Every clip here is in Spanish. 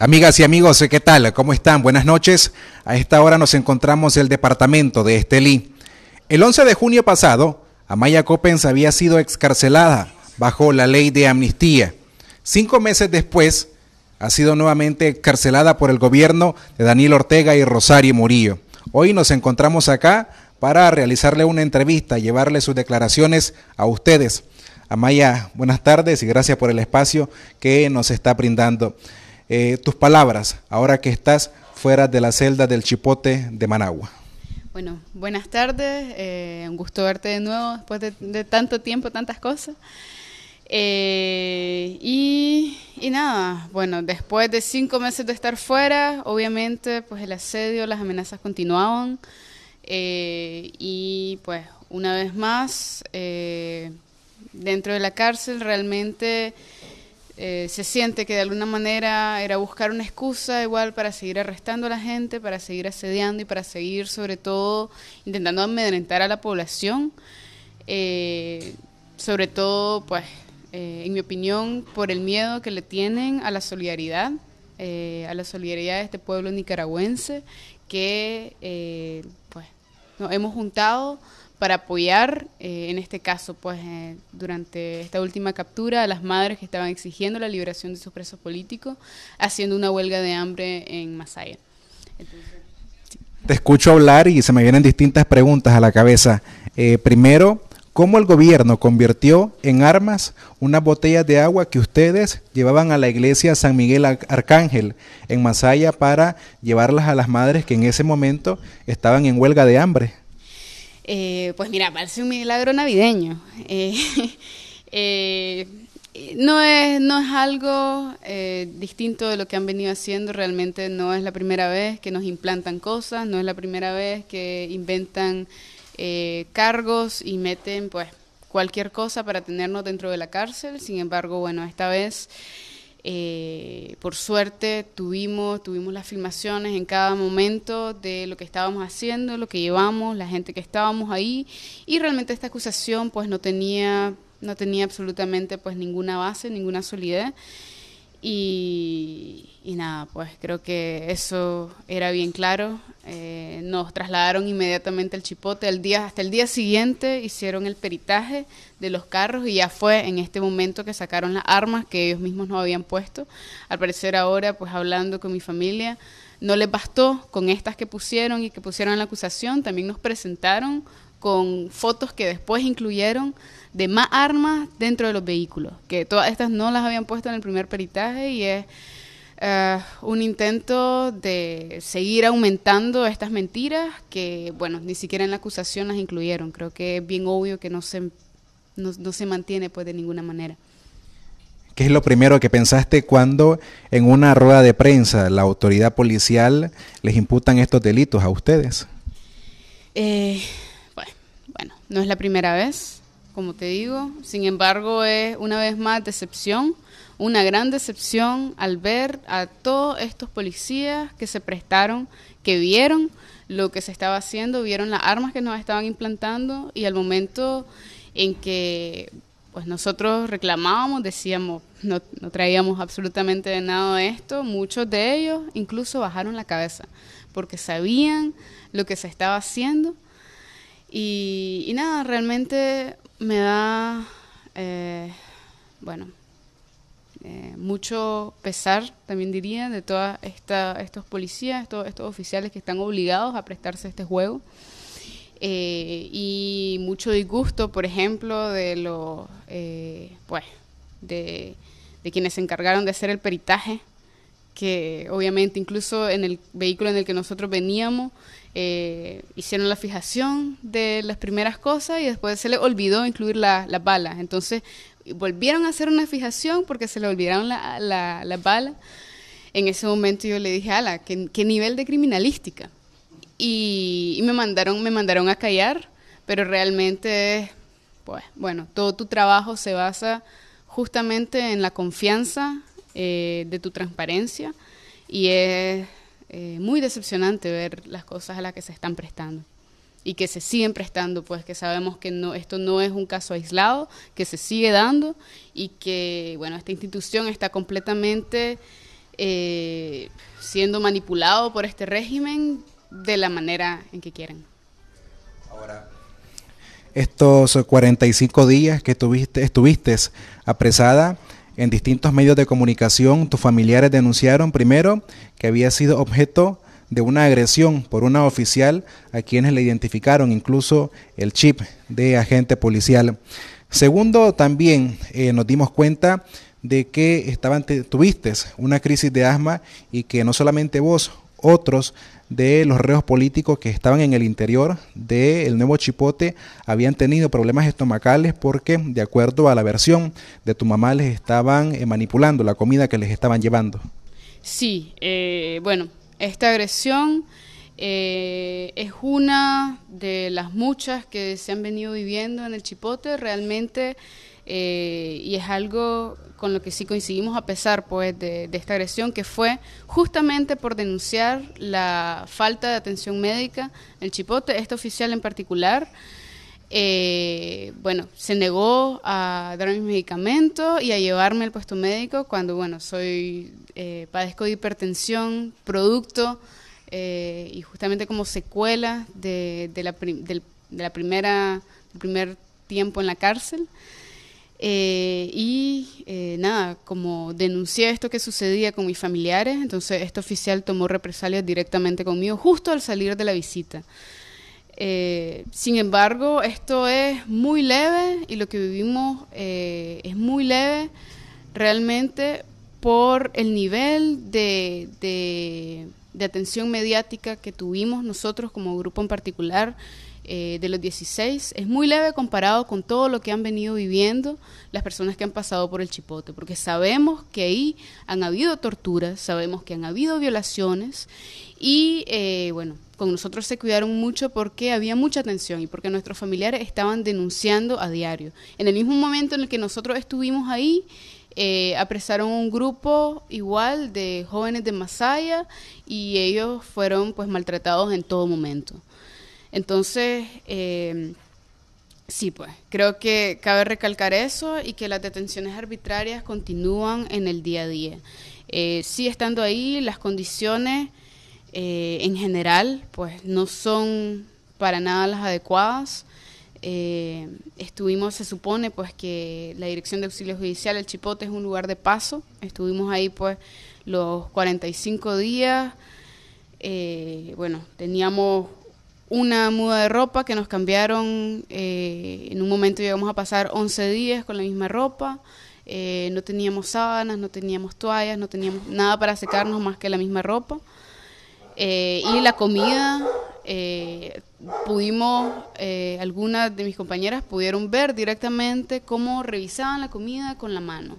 Amigas y amigos, ¿qué tal? ¿Cómo están? Buenas noches. A esta hora nos encontramos en el departamento de Estelí. El 11 de junio pasado, Amaya Coppens había sido excarcelada bajo la ley de amnistía. Cinco meses después, ha sido nuevamente excarcelada por el gobierno de Daniel Ortega y Rosario Murillo. Hoy nos encontramos acá para realizarle una entrevista, llevarle sus declaraciones a ustedes. Amaya, buenas tardes y gracias por el espacio que nos está brindando. Eh, tus palabras ahora que estás fuera de la celda del Chipote de Managua. Bueno, buenas tardes, eh, un gusto verte de nuevo después de, tanto tiempo, tantas cosas. Eh, y, nada, bueno, después de cinco meses de estar fuera, obviamente pues el asedio, las amenazas continuaban y pues una vez más, dentro de la cárcel realmente eh, se siente que de alguna manera era buscar una excusa igual para seguir arrestando a la gente, para seguir asediando y para seguir sobre todo intentando amedrentar a la población, eh, sobre todo pues eh, en mi opinión por el miedo que le tienen a la solidaridad, a la solidaridad de este pueblo nicaragüense que pues nos hemos juntado para apoyar, eh, en este caso, pues eh, durante esta última captura, a las madres que estaban exigiendo la liberación de sus presos políticos, haciendo una huelga de hambre en Masaya. Te escucho hablar y se me vienen distintas preguntas a la cabeza. Eh, primero, ¿cómo el gobierno convirtió en armas unas botellas de agua que ustedes llevaban a la iglesia San Miguel Arcángel en Masaya para llevarlas a las madres que en ese momento estaban en huelga de hambre? Eh, pues mira, parece un milagro navideño. Eh, eh, no, es, no es algo distinto de lo que han venido haciendo, realmente no es la primera vez que nos implantan cosas, no es la primera vez que inventan cargos y meten pues cualquier cosa para tenernos dentro de la cárcel, sin embargo, bueno, esta vez... Eh, por suerte tuvimos, tuvimos las filmaciones en cada momento de lo que estábamos haciendo, lo que llevamos, la gente que estábamos ahí y realmente esta acusación pues no tenía, no tenía absolutamente pues ninguna base, ninguna solidez y, y nada, pues creo que eso era bien claro eh, nos trasladaron inmediatamente al Chipote. día, hasta el día siguiente hicieron el peritaje de los carros y ya fue en este momento que sacaron las armas que ellos mismos no habían puesto. Al parecer ahora, pues hablando con mi familia, no les bastó con estas que pusieron y que pusieron la acusación. También nos presentaron con fotos que después incluyeron de más armas dentro de los vehículos, que todas estas no las habían puesto en el primer peritaje y es eh, un intento de seguir aumentando estas mentiras que, bueno, ni siquiera en la acusación las incluyeron. Creo que es bien obvio que no se, no, se mantiene pues de ninguna manera. ¿Qué es lo primero que pensaste cuando en una rueda de prensa la autoridad policial les imputan estos delitos a ustedes? Eh, bueno, no es la primera vez, como te digo. Sin embargo, es una vez más decepción una gran decepción al ver a todos estos policías que se prestaron, que vieron lo que se estaba haciendo, vieron las armas que nos estaban implantando y al momento en que pues nosotros reclamábamos, decíamos, no, traíamos absolutamente de nada esto, muchos de ellos incluso bajaron la cabeza porque sabían lo que se estaba haciendo y, nada, realmente me da, eh, bueno, eh, mucho pesar, también diría, de todos estos policías, todos estos oficiales que están obligados a prestarse a este juego. Eh, y mucho disgusto, por ejemplo, de los, eh, pues, de, quienes se encargaron de hacer el peritaje, que obviamente incluso en el vehículo en el que nosotros veníamos, hicieron la fijación de las primeras cosas y después se les olvidó incluir la, las balas. Entonces, volvieron a hacer una fijación porque se le olvidaron la, la balas. En ese momento yo le dije, ala, ¿qué, qué nivel de criminalística? Y, y, me, mandaron, me mandaron a callar, pero realmente, pues, bueno, todo tu trabajo se basa justamente en la confianza eh, de tu transparencia y es eh, muy decepcionante ver las cosas a las que se están prestando y que se siguen prestando, pues que sabemos que no, esto no es un caso aislado, que se sigue dando y que, bueno, esta institución está completamente eh, siendo manipulado por este régimen de la manera en que quieren. Ahora, estos 45 días que estuviste, estuviste apresada, en distintos medios de comunicación, tus familiares denunciaron primero que había sido objeto de una agresión por una oficial a quienes le identificaron incluso el chip de agente policial. Segundo, también eh, nos dimos cuenta de que estaban, tuviste una crisis de asma y que no solamente vos, otros de los reos políticos que estaban en el interior del nuevo Chipote habían tenido problemas estomacales porque, de acuerdo a la versión de tu mamá, les estaban eh, manipulando la comida que les estaban llevando. Sí, eh, bueno, esta agresión eh, es una de las muchas que se han venido viviendo en el Chipote realmente eh, y es algo con lo que sí coincidimos a pesar pues de, de, esta agresión que fue justamente por denunciar la falta de atención médica en el Chipote, este oficial en particular. Eh, bueno, se negó a darme mis medicamentos y a llevarme al puesto médico cuando, bueno, soy, eh, padezco de hipertensión, producto eh, y justamente como secuela de, la, del, primera, primer tiempo en la cárcel. y nada, como denuncié esto que sucedía con mis familiares, entonces este oficial tomó represalias directamente conmigo justo al salir de la visita. Eh, sin embargo, esto es muy leve y lo que vivimos eh, es muy leve realmente por el nivel de, de atención mediática que tuvimos nosotros como grupo en particular eh, de los 16 es muy leve comparado con todo lo que han venido viviendo las personas que han pasado por el chipote, porque sabemos que ahí han habido torturas, sabemos que han habido violaciones y eh, bueno, con nosotros se cuidaron mucho porque había mucha tensión y porque nuestros familiares estaban denunciando a diario. En el mismo momento en el que nosotros estuvimos ahí, eh, apresaron un grupo igual de jóvenes de Masaya y ellos fueron pues maltratados en todo momento. Entonces, em, sí, pues, creo que cabe recalcar eso y que las detenciones arbitrarias continúan en el día a día. Eh, sí, estando ahí, las condiciones eh, en general, pues, no son para nada las adecuadas. Eh, estuvimos, se supone, pues que la Dirección de Auxilio Judicial, el Chipote, es un lugar de paso. Estuvimos ahí, pues, los 45 días. Eh, bueno, teníamos una muda de ropa que nos cambiaron. Eh, en un momento llegamos a pasar 11 días con la misma ropa. Eh, no teníamos sábanas, no teníamos toallas, no teníamos nada para secarnos más que la misma ropa. Eh, y la comida, pudimos, algunas de mis compañeras pudieron ver directamente cómo revisaban la comida con la mano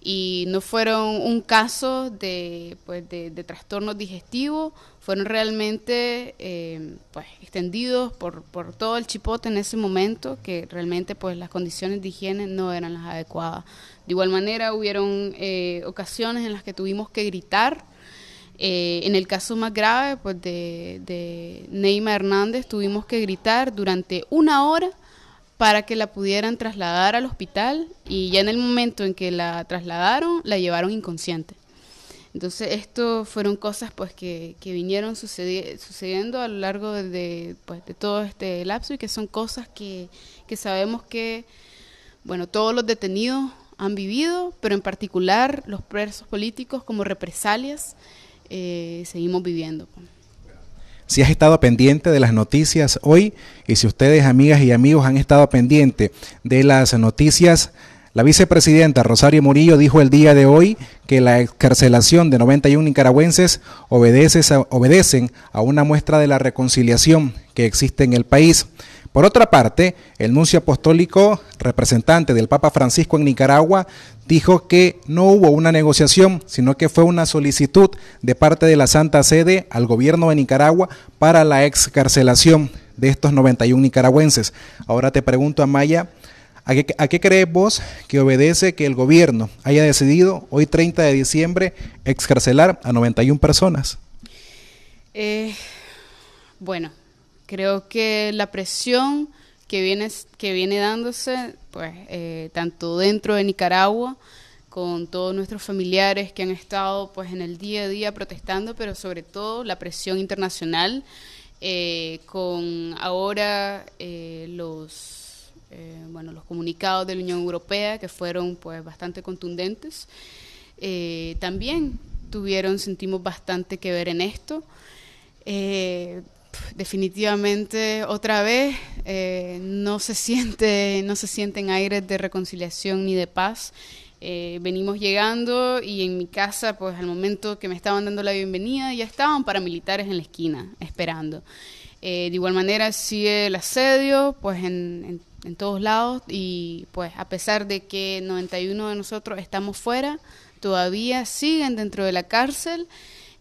y no fueron un caso de, pues, de, trastornos digestivos, fueron realmente eh, pues, extendidos por, todo el chipote en ese momento, que realmente pues, las condiciones de higiene no eran las adecuadas. De igual manera, hubieron eh, ocasiones en las que tuvimos que gritar. Eh, en el caso más grave pues, de, de Hernández, tuvimos que gritar durante una hora para que la pudieran trasladar al hospital y ya en el momento en que la trasladaron, la llevaron inconsciente. Entonces, esto fueron cosas pues que, vinieron sucediendo a lo largo de, pues, de, todo este lapso y que son cosas que, sabemos que, bueno, todos los detenidos han vivido, pero en particular los presos políticos como represalias eh, seguimos viviendo. Pues si has estado pendiente de las noticias hoy y si ustedes, amigas y amigos, han estado pendiente de las noticias. La vicepresidenta Rosario Murillo dijo el día de hoy que la excarcelación de 91 nicaragüenses obedece, obedecen a una muestra de la reconciliación que existe en el país. Por otra parte, el nuncio apostólico representante del Papa Francisco en Nicaragua dijo que no hubo una negociación, sino que fue una solicitud de parte de la Santa Sede al gobierno de Nicaragua para la excarcelación de estos 91 nicaragüenses. Ahora te pregunto, Amaya, ¿a qué, ¿a qué crees vos que obedece que el gobierno haya decidido hoy 30 de diciembre excarcelar a 91 personas? Eh, bueno, Creo que la presión que viene, que viene dándose, pues, eh, tanto dentro de Nicaragua, con todos nuestros familiares que han estado, pues, en el día a día protestando, pero sobre todo la presión internacional, eh, con ahora eh, los bueno, los comunicados de la Unión Europea, que fueron pues bastante contundentes, también tuvieron, sentimos bastante que ver en esto definitivamente otra vez eh, no se siente no se sienten aires de reconciliación ni de paz eh, venimos llegando y en mi casa pues al momento que me estaban dando la bienvenida ya estaban paramilitares en la esquina esperando eh, de igual manera sigue el asedio pues en, en todos lados y pues a pesar de que 91 de nosotros estamos fuera todavía siguen dentro de la cárcel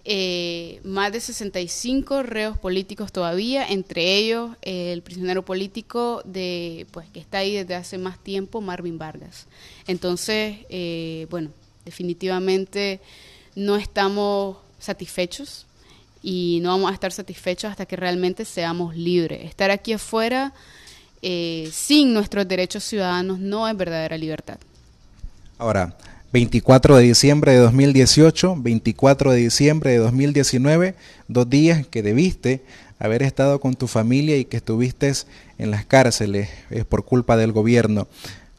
eh, más de 65 reos políticos todavía, entre ellos eh, el prisionero político de, pues, que está ahí desde hace más tiempo, Marvin Vargas. Entonces, eh, bueno, definitivamente no estamos satisfechos y no vamos a estar satisfechos hasta que realmente seamos libres. Estar aquí afuera sin nuestros derechos ciudadanos no es verdadera libertad. Ahora, 24 de diciembre de 2018, 24 de diciembre de 2019, dos días que debiste haber estado con tu familia y que estuviste en las cárceles por culpa del gobierno.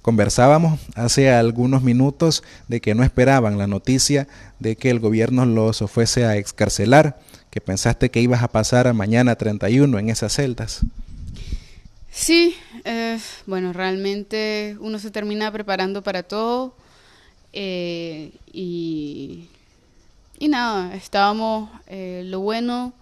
Conversábamos hace algunos minutos de que no esperaban la noticia de que el gobierno los fuese a excarcelar, que pensaste que ibas a pasar a mañana 31 en esas celdas. Sí, eh, bueno, realmente uno se termina preparando para todo eh, y, y, nada, estábamos eh, lo bueno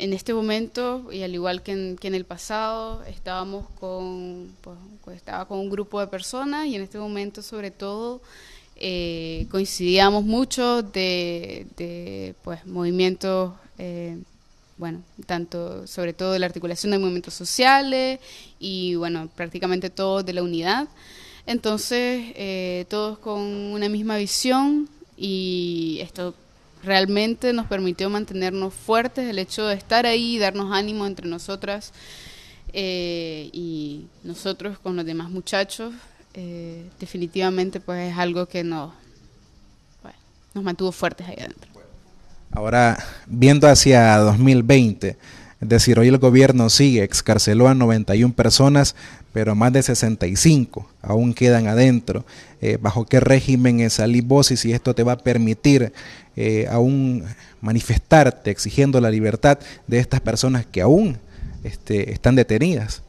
en este momento y al igual que en, que en el pasado, estábamos con, pues, pues, estaba con un grupo de personas y en este momento sobre todo eh, coincidíamos mucho de, pues, movimientos, bueno, tanto sobre todo de la articulación de movimientos sociales y bueno, prácticamente todo de la unidad. Entonces, eh, todos con una misma visión y esto realmente nos permitió mantenernos fuertes, el hecho de estar ahí, darnos ánimo entre nosotras eh, y nosotros con los demás muchachos, eh, definitivamente pues es algo que nos, nos mantuvo fuertes ahí adentro. Ahora, viendo hacia 2020, es decir, hoy el gobierno sigue, excarceló a 91 personas, pero más de 65 aún quedan adentro. Eh, ¿Bajo qué régimen es vos y si esto te va a permitir eh, aún manifestarte exigiendo la libertad de estas personas que aún este, están detenidas?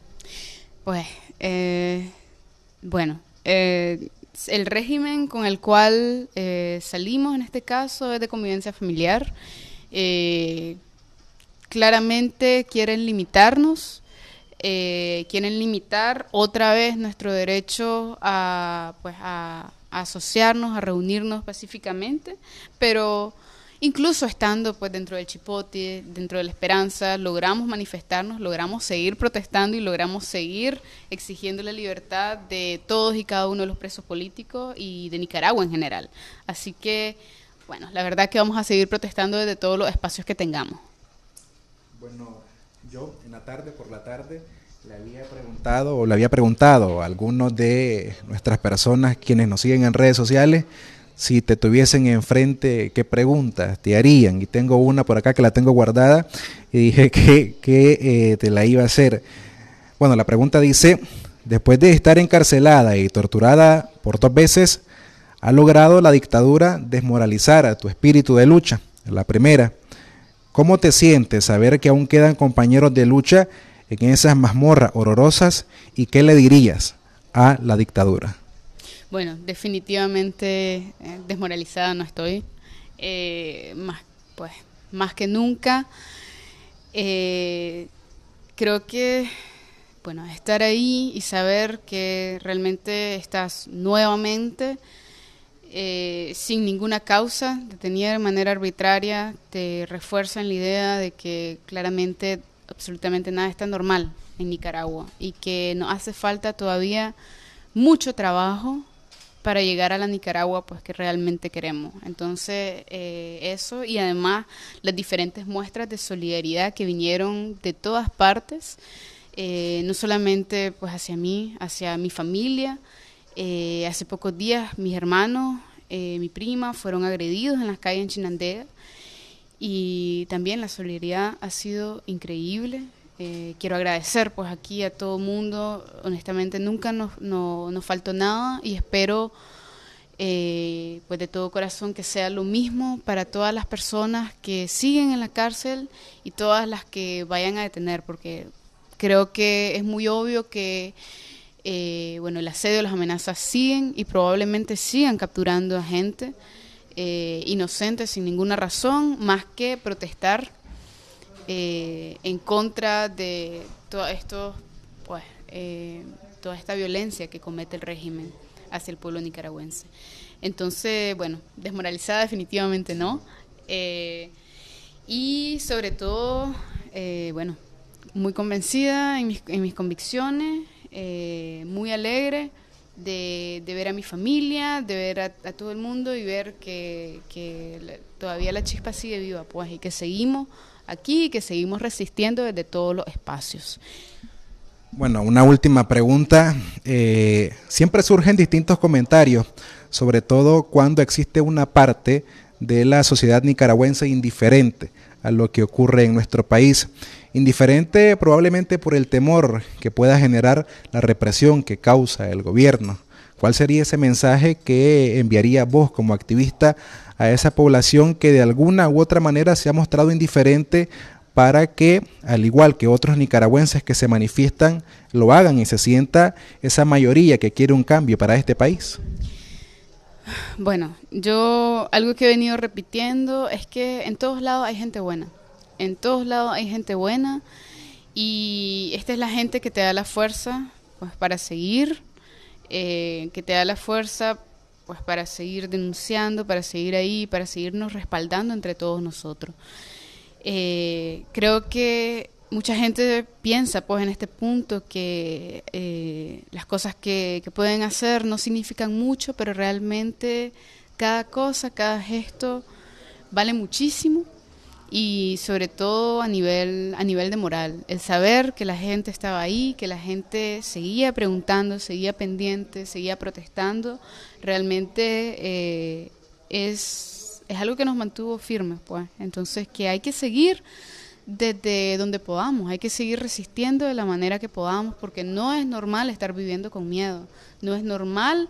Pues, eh, bueno, el régimen con el cual salimos en este caso es de convivencia familiar claramente quieren limitarnos, eh, quieren limitar otra vez nuestro derecho a, pues, asociarnos, a reunirnos pacíficamente, pero incluso estando pues dentro del chipote, dentro de la esperanza, logramos manifestarnos, logramos seguir protestando y logramos seguir exigiendo la libertad de todos y cada uno de los presos políticos y de Nicaragua en general. Así que, bueno, la verdad que vamos a seguir protestando desde todos los espacios que tengamos. Bueno, yo en la tarde, por la tarde, le había preguntado o le había preguntado a algunos de nuestras personas quienes nos siguen en redes sociales si te tuviesen enfrente, ¿qué preguntas te harían? Y tengo una por acá que la tengo guardada y dije que, que eh, te la iba a hacer. Bueno, la pregunta dice, después de estar encarcelada y torturada por dos veces, ha logrado la dictadura desmoralizar a tu espíritu de lucha. La primera, ¿Cómo te sientes saber que aún quedan compañeros de lucha en esas mazmorras horrorosas y qué le dirías a la dictadura? Bueno, definitivamente eh, desmoralizada no estoy, eh, más, pues, más que nunca. Eh, creo que bueno, estar ahí y saber que realmente estás nuevamente eh, sin ninguna causa, detenida de manera arbitraria, te en la idea de que claramente absolutamente nada está normal en Nicaragua y que nos hace falta todavía mucho trabajo para llegar a la Nicaragua pues que realmente queremos. Entonces, eh, eso y además las diferentes muestras de solidaridad que vinieron de todas partes, eh, no solamente pues hacia mí, hacia mi familia, eh, hace pocos días mis hermanos, eh, mi prima, fueron agredidos en las calles en Chinandega y también la solidaridad ha sido increíble. Eh, quiero agradecer pues aquí a todo mundo, honestamente nunca nos, nos faltó nada y espero pues de todo corazón que sea lo mismo para todas las personas que siguen en la cárcel y todas las que vayan a detener porque creo que es muy obvio que eh, bueno, el asedio, las amenazas siguen y probablemente sigan capturando a gente eh, inocente sin ninguna razón más que protestar eh, en contra de todo esto, pues, toda esta violencia que comete el régimen hacia el pueblo nicaragüense. Entonces, bueno, desmoralizada definitivamente no. y sobre todo, bueno, muy convencida en mis convicciones eh, muy alegre de, ver a mi familia, de ver a, todo el mundo y ver que, todavía la chispa sigue viva, pues, y que seguimos aquí y que seguimos resistiendo desde todos los espacios. Bueno, una última pregunta. Eh, siempre surgen distintos comentarios, sobre todo cuando existe una parte de la sociedad nicaragüense indiferente a lo que ocurre en nuestro país. Indiferente probablemente por el temor que pueda generar la represión que causa el gobierno. ¿Cuál sería ese mensaje que enviaría vos como activista a esa población que de alguna u otra manera se ha mostrado indiferente para que, al igual que otros nicaragüenses que se manifiestan, lo hagan y se sienta esa mayoría que quiere un cambio para este país? Bueno, yo algo que he venido repitiendo es que en todos lados hay gente buena. En todos lados hay gente buena y esta es la gente que te da la fuerza pues para seguir, eh, que te da la fuerza pues para seguir denunciando, para seguir ahí, para seguirnos respaldando entre todos nosotros. Eh, creo que mucha gente piensa pues en este punto que eh, las cosas que, pueden hacer no significan mucho, pero realmente cada cosa, cada gesto vale muchísimo y sobre todo a nivel, a nivel de moral, el saber que la gente estaba ahí, que la gente seguía preguntando, seguía pendiente, seguía protestando, realmente eh, es, es algo que nos mantuvo firmes pues, entonces que hay que seguir desde donde podamos. Hay que seguir resistiendo de la manera que podamos porque no es normal estar viviendo con miedo. No es normal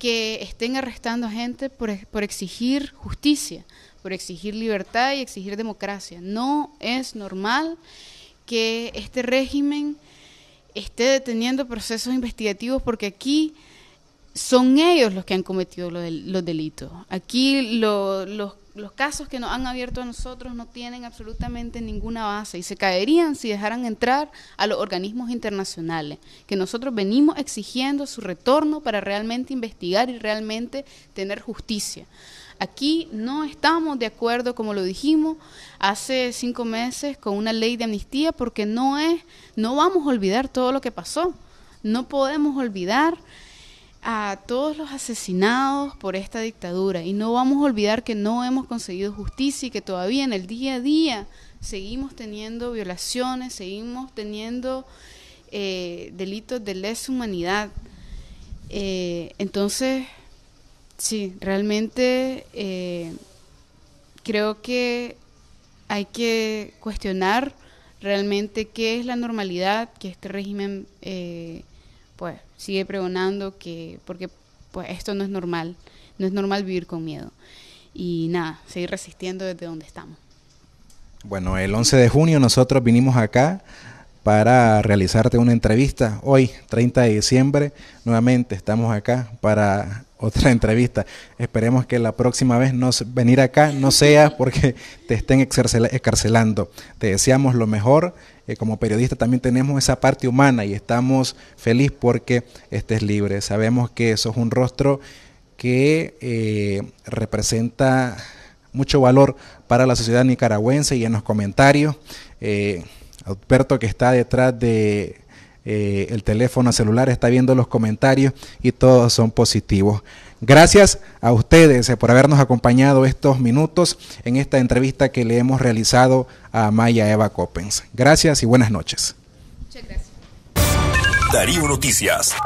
que estén arrestando a gente por, por exigir justicia, por exigir libertad y exigir democracia. No es normal que este régimen esté deteniendo procesos investigativos porque aquí son ellos los que han cometido los delitos. Aquí lo, los los casos que nos han abierto a nosotros no tienen absolutamente ninguna base y se caerían si dejaran entrar a los organismos internacionales, que nosotros venimos exigiendo su retorno para realmente investigar y realmente tener justicia. Aquí no estamos de acuerdo, como lo dijimos hace cinco meses, con una ley de amnistía porque no es, no vamos a olvidar todo lo que pasó. No podemos olvidar a todos los asesinados por esta dictadura y no vamos a olvidar que no hemos conseguido justicia y que todavía en el día a día seguimos teniendo violaciones, seguimos teniendo eh, delitos de lesa humanidad. Eh, entonces, sí, realmente eh, creo que hay que cuestionar realmente qué es la normalidad que este régimen... Eh, pues sigue pregonando que, porque pues esto no es normal, no es normal vivir con miedo. Y nada, seguir resistiendo desde donde estamos. Bueno, el 11 de junio nosotros vinimos acá para realizarte una entrevista. Hoy, 30 de diciembre, nuevamente estamos acá para otra entrevista. Esperemos que la próxima vez no, venir acá no sea porque te estén escarcelando. Te deseamos lo mejor. Eh, como periodista también tenemos esa parte humana y estamos felices porque estés libre. Sabemos que sos un rostro que eh, representa mucho valor para la sociedad nicaragüense y en los comentarios. Eh, Alberto que está detrás del eh, teléfono celular está viendo los comentarios y todos son positivos. Gracias a ustedes eh, por habernos acompañado estos minutos en esta entrevista que le hemos realizado a Maya Eva Coppens. Gracias y buenas noches. Muchas gracias. Darío Noticias.